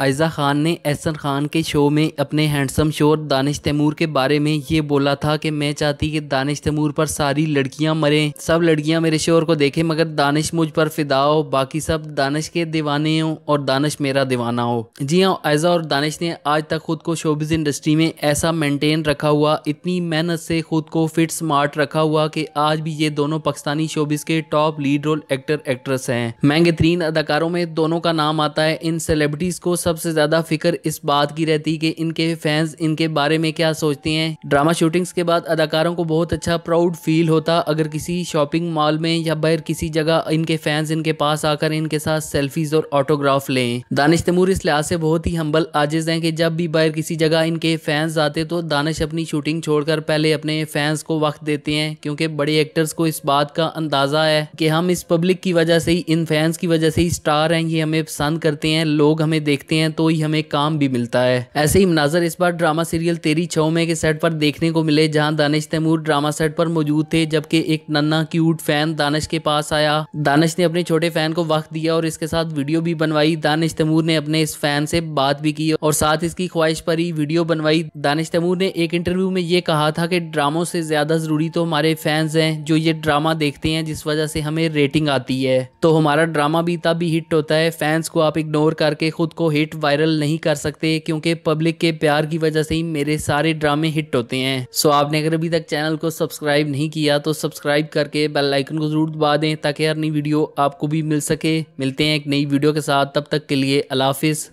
आयजा खान ने एहसन खान के शो में अपने हैंडसम शोर दानिश तैमूर के बारे में ये बोला था कि मैं चाहती कि दानिश तैमूर पर सारी लड़कियां मरें सब लड़कियां मेरे शोर को देखें मगर दानिश मुझ पर फिदा हो बाकी सब दानिश के दीवाने हों और दानिश मेरा दीवाना हो जी हाँ आयजा और दानिश ने आज तक खुद को शोबिस इंडस्ट्री में ऐसा मेनटेन रखा हुआ इतनी मेहनत से खुद को फिट स्मार्ट रखा हुआ कि आज भी ये दोनों पाकिस्तानी शोबिस के top lead role actor actress हैं महंगे तरीन अदाकारों में दोनों का नाम आता है इन सेलिब्रिटीज़ को सब सबसे ज़्यादा फिक्र इस बात की रहती कि इनके फैंस इनके बारे में क्या सोचते हैं ड्रामा शूटिंग्स के बाद अदाकारों को बहुत अच्छा प्राउड फील होता अगर किसी शॉपिंग मॉल में या बाहर किसी जगह इनके फैंस इनके पास आकर इनके साथ सेल्फीज और ऑटोग्राफ लें दानिश तमूर इस लिहाज से बहुत ही हम्बल आजिज हैं कि जब भी बाहर किसी जगह इनके फैंस आते तो दानिश अपनी शूटिंग छोड़कर पहले अपने फैंस को वक्त देते हैं क्योंकि बड़े एक्टर्स को इस बात का अंदाज़ा है कि हम इस पब्लिक की वजह से ही इन फैंस की वजह से ही स्टार हैं ये हमें पसंद करते हैं लोग हमें देखते हैं हैं तो ही हमें काम भी मिलता है ऐसे ही मनाजर इस बार ड्रामा सीरियल तेरी छो में के सेट पर देखने को मिले जहाँ दानिश तैमूर ड्रामा सेट पर मौजूद थे जबकि एक नन्ना क्यूट फैन दानिश के पास आया दानिश ने अपने छोटे फैन को वक्त दिया और इसके साथ वीडियो भी बनवाई दानिश तैमूर ने अपने इस फैन से बात भी की और साथ इसकी ख्वाहिश पर ही वीडियो बनवाई दानिश तैमूर ने एक इंटरव्यू में ये कहा था कि ड्रामों से ज्यादा जरूरी तो हमारे फैंस हैं जो ये ड्रामा देखते हैं जिस वजह से हमें रेटिंग आती है तो हमारा ड्रामा भी तभी हिट होता है फैंस को आप इग्नोर करके खुद को हिट हिट वायरल नहीं कर सकते क्योंकि पब्लिक के प्यार की वजह से ही मेरे सारे ड्रामे हिट होते हैं सो आपने अगर अभी तक चैनल को सब्सक्राइब नहीं किया तो सब्सक्राइब करके बेल आइकन को जरूर दबा दें ताकि हर नई वीडियो आपको भी मिल सके मिलते हैं एक नई वीडियो के साथ तब तक के लिए अलाफिज़